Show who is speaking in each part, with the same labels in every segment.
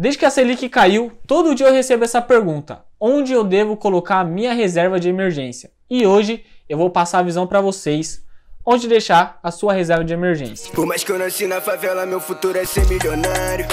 Speaker 1: Desde que a Selic caiu, todo dia eu recebo essa pergunta: onde eu devo colocar a minha reserva de emergência? E hoje eu vou passar a visão para vocês onde deixar a sua reserva de emergência. Por mais que eu nasci na favela, meu futuro é ser milionário.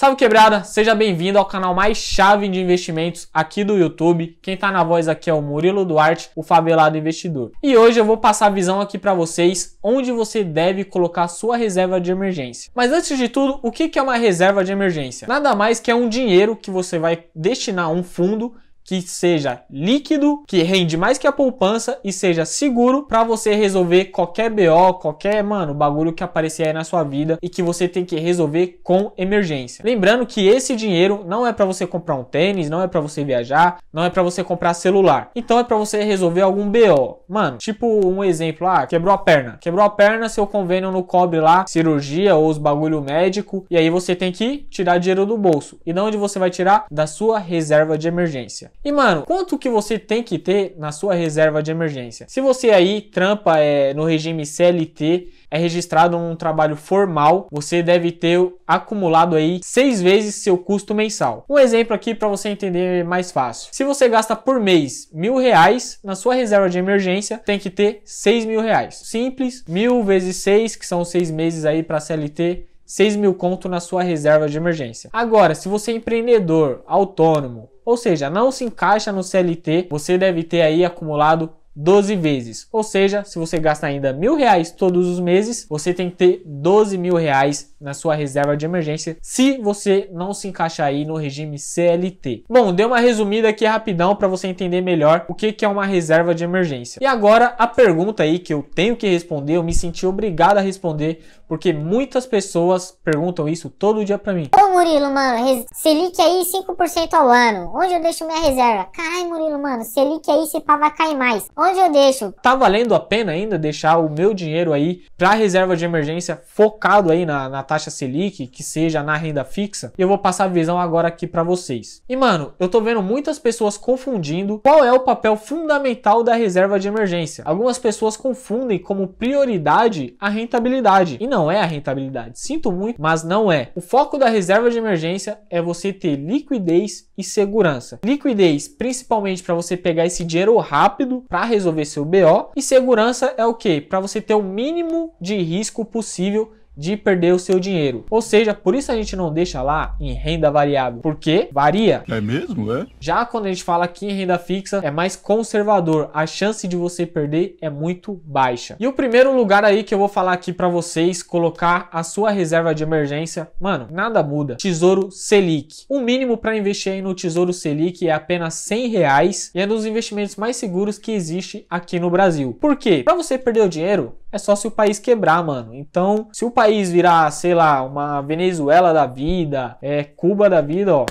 Speaker 1: Salve quebrada, seja bem-vindo ao canal mais chave de investimentos aqui do YouTube. Quem tá na voz aqui é o Murilo Duarte, o favelado investidor. E hoje eu vou passar a visão aqui para vocês onde você deve colocar sua reserva de emergência. Mas antes de tudo, o que é uma reserva de emergência? Nada mais que é um dinheiro que você vai destinar a um fundo que seja líquido, que rende mais que a poupança e seja seguro para você resolver qualquer BO, qualquer, mano, bagulho que aparecer aí na sua vida e que você tem que resolver com emergência. Lembrando que esse dinheiro não é para você comprar um tênis, não é para você viajar, não é para você comprar celular. Então é para você resolver algum BO. Mano, tipo um exemplo, ah, quebrou a perna. Quebrou a perna, seu convênio não cobre lá cirurgia ou os bagulho médico e aí você tem que tirar dinheiro do bolso. E de onde você vai tirar? Da sua reserva de emergência. E mano, quanto que você tem que ter na sua reserva de emergência? Se você aí trampa é, no regime CLT, é registrado um trabalho formal, você deve ter acumulado aí seis vezes seu custo mensal. Um exemplo aqui para você entender mais fácil. Se você gasta por mês mil reais na sua reserva de emergência, tem que ter seis mil reais. Simples, mil vezes seis, que são seis meses aí para CLT 6 mil conto na sua reserva de emergência. Agora, se você é empreendedor, autônomo, ou seja, não se encaixa no CLT, você deve ter aí acumulado 12 vezes. Ou seja, se você gasta ainda mil reais todos os meses, você tem que ter 12 mil reais na sua reserva de emergência se você não se encaixar aí no regime CLT. Bom, dei uma resumida aqui rapidão para você entender melhor o que, que é uma reserva de emergência. E agora a pergunta aí que eu tenho que responder, eu me senti obrigado a responder porque muitas pessoas perguntam isso todo dia pra mim. Ô Murilo, mano, Selic aí 5% ao ano. Onde eu deixo minha reserva? Cai Murilo, mano, Selic aí se pá vai cair mais. Onde eu deixo? Tá valendo a pena ainda deixar o meu dinheiro aí pra reserva de emergência focado aí na, na taxa Selic, que seja na renda fixa? Eu vou passar a visão agora aqui pra vocês. E mano, eu tô vendo muitas pessoas confundindo qual é o papel fundamental da reserva de emergência. Algumas pessoas confundem como prioridade a rentabilidade. E não não é a rentabilidade. Sinto muito, mas não é. O foco da reserva de emergência é você ter liquidez e segurança. Liquidez principalmente para você pegar esse dinheiro rápido para resolver seu BO e segurança é o que? Para você ter o mínimo de risco possível de perder o seu dinheiro. Ou seja, por isso a gente não deixa lá em renda variável, porque varia. É mesmo, é? Já quando a gente fala aqui em renda fixa, é mais conservador, a chance de você perder é muito baixa. E o primeiro lugar aí que eu vou falar aqui para vocês colocar a sua reserva de emergência, mano, nada muda. Tesouro Selic. O mínimo para investir aí no Tesouro Selic é apenas 100 reais e é um dos investimentos mais seguros que existe aqui no Brasil. Por quê? Para você perder o dinheiro, é só se o país quebrar, mano. Então, se o país virar, sei lá, uma Venezuela da vida, é Cuba da vida, ó.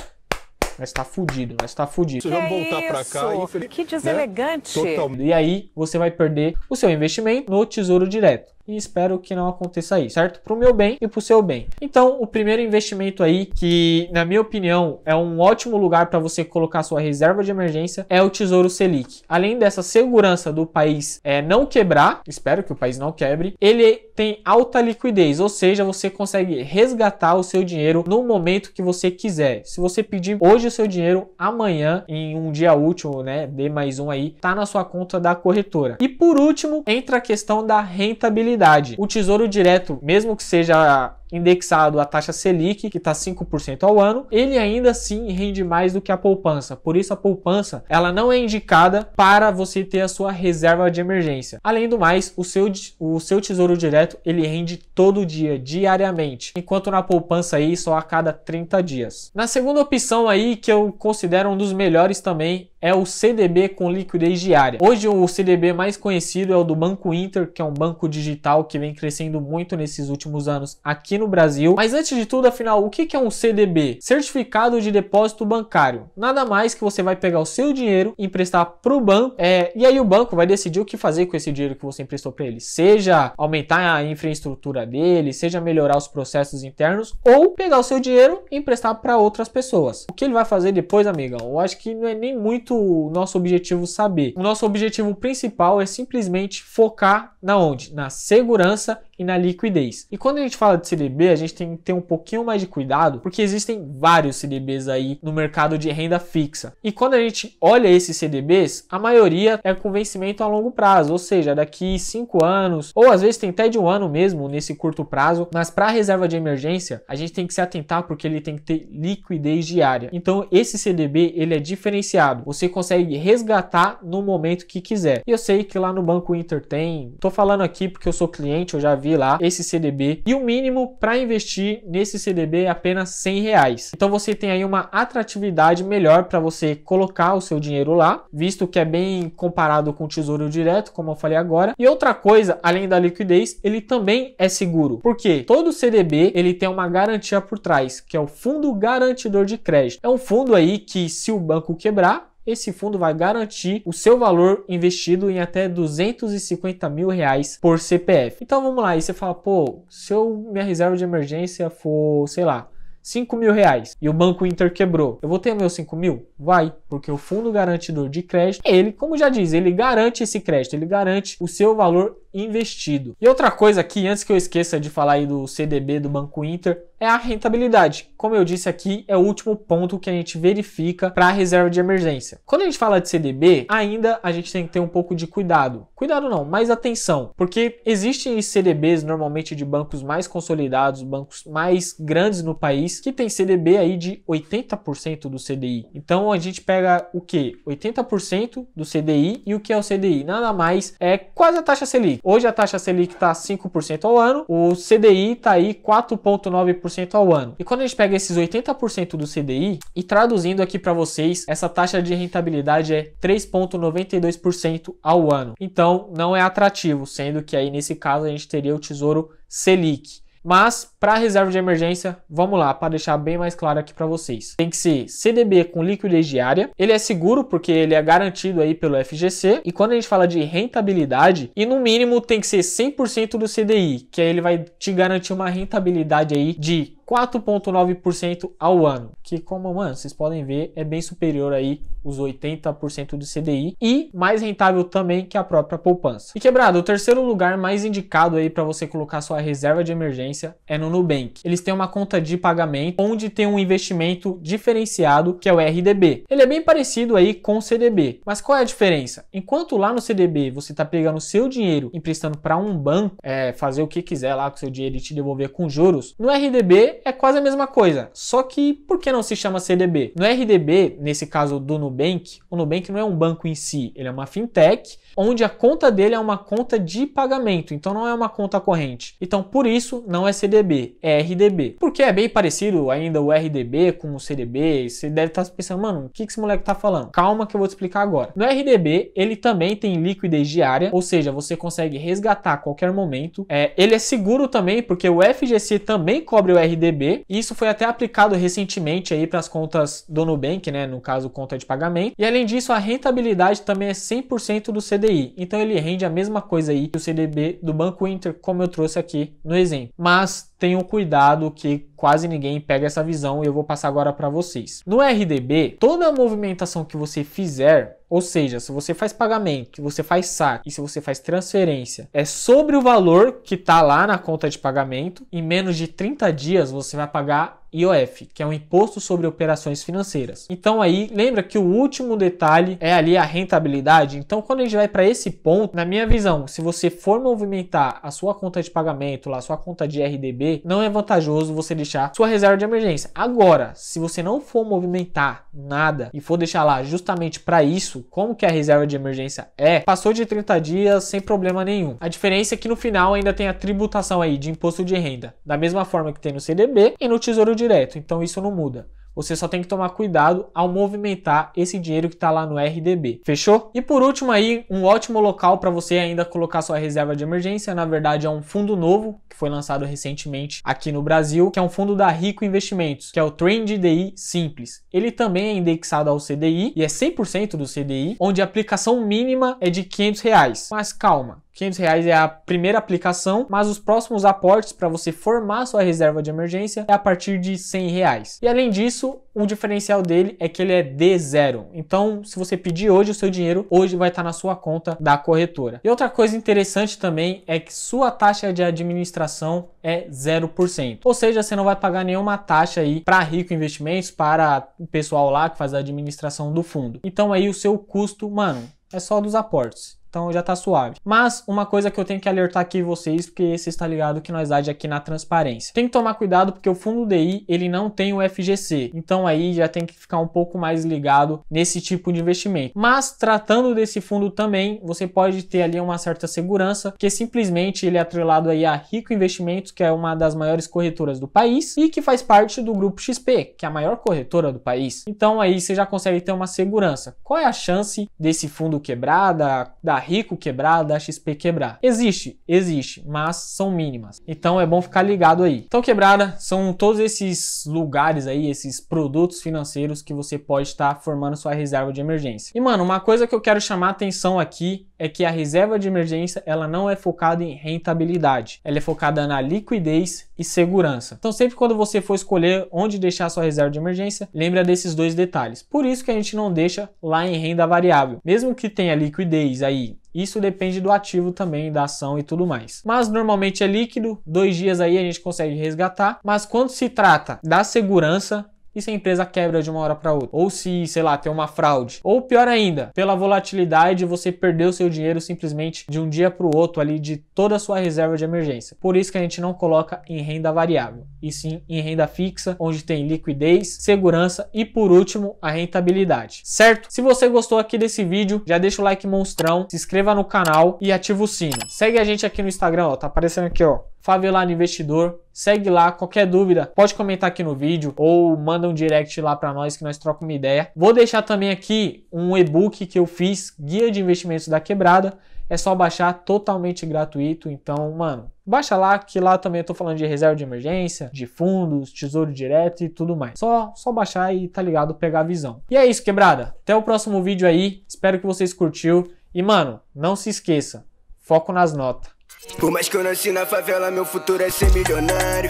Speaker 1: Vai estar tá fudido, vai estar tá fudido. vai voltar para cá. Infeliz... Que né? deselegante. Né? E aí você vai perder o seu investimento no Tesouro Direto e espero que não aconteça aí, certo? Para o meu bem e para o seu bem. Então, o primeiro investimento aí, que na minha opinião é um ótimo lugar para você colocar sua reserva de emergência, é o Tesouro Selic. Além dessa segurança do país é, não quebrar, espero que o país não quebre, ele tem alta liquidez, ou seja, você consegue resgatar o seu dinheiro no momento que você quiser. Se você pedir hoje o seu dinheiro, amanhã, em um dia útil, né, Dê mais um aí, tá na sua conta da corretora. E por último, entra a questão da rentabilidade oportunidade. O Tesouro Direto, mesmo que seja indexado à taxa Selic, que está 5% ao ano, ele ainda assim rende mais do que a poupança. Por isso, a poupança ela não é indicada para você ter a sua reserva de emergência. Além do mais, o seu, o seu tesouro direto ele rende todo dia, diariamente, enquanto na poupança aí só a cada 30 dias. Na segunda opção aí, que eu considero um dos melhores também, é o CDB com liquidez diária. Hoje o CDB mais conhecido é o do Banco Inter, que é um banco digital que vem crescendo muito nesses últimos anos aqui aqui no Brasil. Mas antes de tudo, afinal, o que é um CDB? Certificado de Depósito Bancário. Nada mais que você vai pegar o seu dinheiro, emprestar para o banco, é, e aí o banco vai decidir o que fazer com esse dinheiro que você emprestou para ele. Seja aumentar a infraestrutura dele, seja melhorar os processos internos, ou pegar o seu dinheiro e emprestar para outras pessoas. O que ele vai fazer depois, amigão? Eu acho que não é nem muito o nosso objetivo saber. O nosso objetivo principal é simplesmente focar na onde? Na segurança e na liquidez. E quando a gente fala de CDB, a gente tem que ter um pouquinho mais de cuidado, porque existem vários CDBs aí no mercado de renda fixa. E quando a gente olha esses CDBs, a maioria é com vencimento a longo prazo, ou seja, daqui cinco anos, ou às vezes tem até de um ano mesmo nesse curto prazo, mas para a reserva de emergência, a gente tem que se atentar porque ele tem que ter liquidez diária. Então, esse CDB, ele é diferenciado. Você consegue resgatar no momento que quiser. E eu sei que lá no Banco Inter tem, tô falando aqui porque eu sou cliente, eu já vi lá esse CDB e o mínimo para investir nesse CDB é apenas 100 reais. Então você tem aí uma atratividade melhor para você colocar o seu dinheiro lá, visto que é bem comparado com o Tesouro Direto, como eu falei agora. E outra coisa, além da liquidez, ele também é seguro, porque todo CDB ele tem uma garantia por trás, que é o Fundo Garantidor de Crédito. É um fundo aí que se o banco quebrar, esse fundo vai garantir o seu valor investido em até 250 mil reais por CPF. Então vamos lá, e você fala, pô, se eu minha reserva de emergência for, sei lá, 5 mil reais e o Banco Inter quebrou, eu vou ter meus 5 mil? Vai, porque o fundo garantidor de crédito, ele, como já diz, ele garante esse crédito, ele garante o seu valor investido. E outra coisa aqui, antes que eu esqueça de falar aí do CDB do Banco Inter, é a rentabilidade. Como eu disse aqui, é o último ponto que a gente verifica para a reserva de emergência. Quando a gente fala de CDB, ainda a gente tem que ter um pouco de cuidado. Cuidado não, mais atenção, porque existem CDBs normalmente de bancos mais consolidados, bancos mais grandes no país, que tem CDB aí de 80% do CDI. Então a gente pega o que? 80% do CDI e o que é o CDI? Nada mais é quase a taxa Selic. Hoje a taxa Selic está 5% ao ano, o CDI está aí 4,9% ao ano. E quando a gente pega esses 80% do CDI e traduzindo aqui para vocês, essa taxa de rentabilidade é 3,92% ao ano. Então não é atrativo, sendo que aí nesse caso a gente teria o Tesouro Selic. Mas para reserva de emergência, vamos lá, para deixar bem mais claro aqui para vocês. Tem que ser CDB com liquidez diária. Ele é seguro porque ele é garantido aí pelo FGC. E quando a gente fala de rentabilidade, e no mínimo tem que ser 100% do CDI, que aí ele vai te garantir uma rentabilidade aí de 4,9% ao ano, que como mano, vocês podem ver, é bem superior aí os 80% do CDI e mais rentável também que a própria poupança. E quebrado, o terceiro lugar mais indicado aí para você colocar sua reserva de emergência é no Nubank. Eles têm uma conta de pagamento onde tem um investimento diferenciado que é o RDB. Ele é bem parecido aí com o CDB, mas qual é a diferença? Enquanto lá no CDB você está pegando seu dinheiro emprestando para um banco, é, fazer o que quiser lá com seu dinheiro e te devolver com juros, no RDB é quase a mesma coisa, só que por que não se chama CDB? No RDB, nesse caso do Nubank, o Nubank não é um banco em si, ele é uma fintech, onde a conta dele é uma conta de pagamento, então não é uma conta corrente. Então por isso não é CDB, é RDB. Porque é bem parecido ainda o RDB com o CDB, e você deve estar tá pensando, mano, o que esse moleque está falando? Calma que eu vou te explicar agora. No RDB, ele também tem liquidez diária, ou seja, você consegue resgatar a qualquer momento. É, ele é seguro também, porque o FGC também cobre o RDB CDB. isso foi até aplicado recentemente aí para as contas do Nubank, né, no caso conta de pagamento. E além disso, a rentabilidade também é 100% do CDI. Então ele rende a mesma coisa aí que o CDB do Banco Inter, como eu trouxe aqui no exemplo. Mas tenham cuidado que quase ninguém pega essa visão e eu vou passar agora para vocês. No RDB, toda a movimentação que você fizer, ou seja, se você faz pagamento, se você faz saque e se você faz transferência, é sobre o valor que está lá na conta de pagamento. Em menos de 30 dias você vai pagar IOF, que é um imposto sobre operações financeiras. Então aí, lembra que o último detalhe é ali a rentabilidade? Então quando a gente vai para esse ponto, na minha visão, se você for movimentar a sua conta de pagamento, lá, a sua conta de RDB, não é vantajoso você deixar sua reserva de emergência. Agora, se você não for movimentar nada e for deixar lá justamente para isso, como que a reserva de emergência é, passou de 30 dias sem problema nenhum. A diferença é que no final ainda tem a tributação aí de imposto de renda, da mesma forma que tem no CDB e no Tesouro direto, então isso não muda. Você só tem que tomar cuidado ao movimentar esse dinheiro que está lá no RDB. Fechou? E por último aí, um ótimo local para você ainda colocar sua reserva de emergência, na verdade é um fundo novo que foi lançado recentemente aqui no Brasil, que é um fundo da Rico Investimentos, que é o Trend DI Simples. Ele também é indexado ao CDI e é 100% do CDI, onde a aplicação mínima é de 500 reais. Mas calma, 500 reais é a primeira aplicação, mas os próximos aportes para você formar sua reserva de emergência é a partir de 100 reais. E além disso, o diferencial dele é que ele é de zero. Então, se você pedir hoje o seu dinheiro, hoje vai estar tá na sua conta da corretora. E outra coisa interessante também é que sua taxa de administração é 0%. Ou seja, você não vai pagar nenhuma taxa aí para Rico Investimentos, para o pessoal lá que faz a administração do fundo. Então aí o seu custo, mano, é só dos aportes. Então já tá suave. Mas uma coisa que eu tenho que alertar aqui vocês, porque você está ligado que nós age aqui na transparência. Tem que tomar cuidado porque o fundo DI, ele não tem o FGC. Então aí já tem que ficar um pouco mais ligado nesse tipo de investimento. Mas tratando desse fundo também, você pode ter ali uma certa segurança, que simplesmente ele é atrelado aí a Rico Investimentos, que é uma das maiores corretoras do país e que faz parte do grupo XP, que é a maior corretora do país. Então aí você já consegue ter uma segurança. Qual é a chance desse fundo quebrar da rico quebrar, da XP quebrar. Existe, existe, mas são mínimas. Então é bom ficar ligado aí. Então quebrada são todos esses lugares aí, esses produtos financeiros que você pode estar formando sua reserva de emergência. E mano, uma coisa que eu quero chamar atenção aqui é que a reserva de emergência ela não é focada em rentabilidade, ela é focada na liquidez e segurança. Então sempre quando você for escolher onde deixar sua reserva de emergência, lembra desses dois detalhes. Por isso que a gente não deixa lá em renda variável, mesmo que tenha liquidez aí isso depende do ativo também, da ação e tudo mais. Mas normalmente é líquido, dois dias aí a gente consegue resgatar. Mas quando se trata da segurança, e se a empresa quebra de uma hora para outra, ou se, sei lá, tem uma fraude, ou pior ainda, pela volatilidade você perdeu seu dinheiro simplesmente de um dia para o outro ali de toda a sua reserva de emergência. Por isso que a gente não coloca em renda variável, e sim em renda fixa, onde tem liquidez, segurança e por último, a rentabilidade. Certo? Se você gostou aqui desse vídeo, já deixa o like monstrão, se inscreva no canal e ativa o sino. Segue a gente aqui no Instagram, ó, tá aparecendo aqui, ó. Favelado Investidor. Segue lá, qualquer dúvida, pode comentar aqui no vídeo ou manda um direct lá para nós que nós trocamos uma ideia. Vou deixar também aqui um e-book que eu fiz, Guia de Investimentos da Quebrada. É só baixar totalmente gratuito, então, mano, baixa lá que lá também eu tô falando de reserva de emergência, de fundos, tesouro direto e tudo mais. Só só baixar e tá ligado, pegar a visão. E é isso, quebrada. Até o próximo vídeo aí. Espero que vocês curtiu e, mano, não se esqueça, foco nas notas. Por mais que eu nasci na favela, meu futuro é ser milionário.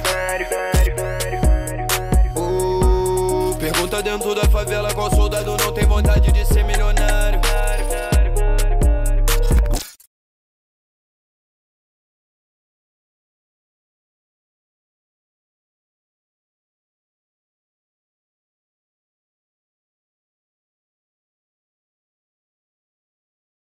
Speaker 1: Uh, pergunta dentro da favela qual soldado não tem vontade de ser milionário.